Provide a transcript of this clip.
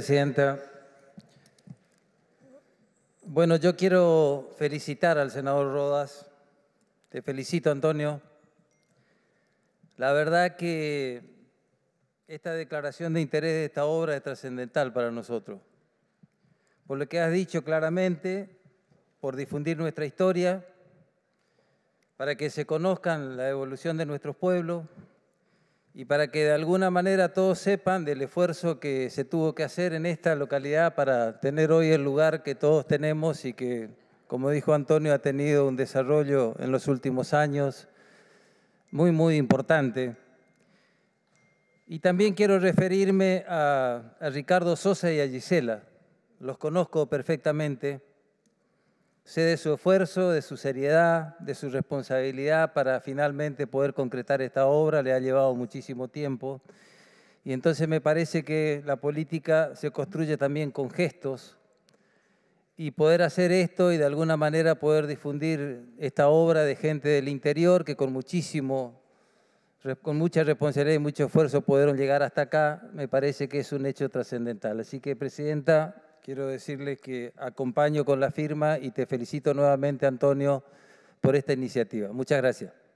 Presidenta. Bueno, yo quiero felicitar al senador Rodas. Te felicito, Antonio. La verdad que esta declaración de interés de esta obra es trascendental para nosotros. Por lo que has dicho claramente, por difundir nuestra historia, para que se conozcan la evolución de nuestros pueblos, y para que de alguna manera todos sepan del esfuerzo que se tuvo que hacer en esta localidad para tener hoy el lugar que todos tenemos y que, como dijo Antonio, ha tenido un desarrollo en los últimos años muy, muy importante. Y también quiero referirme a, Ricardo Sosa y a Gisela. Los conozco perfectamente Sé de su esfuerzo, de su seriedad, de su responsabilidad para finalmente poder concretar esta obra. Le ha llevado muchísimo tiempo. Y entonces me parece que la política se construye también con gestos. Y poder hacer esto y de alguna manera poder difundir esta obra de gente del interior que con muchísimo, con mucha responsabilidad y mucho esfuerzo pudieron llegar hasta acá, me parece que es un hecho trascendental. Así que, Presidenta, Quiero decirles que acompaño con la firma y te felicito nuevamente, Antonio, por esta iniciativa. Muchas gracias.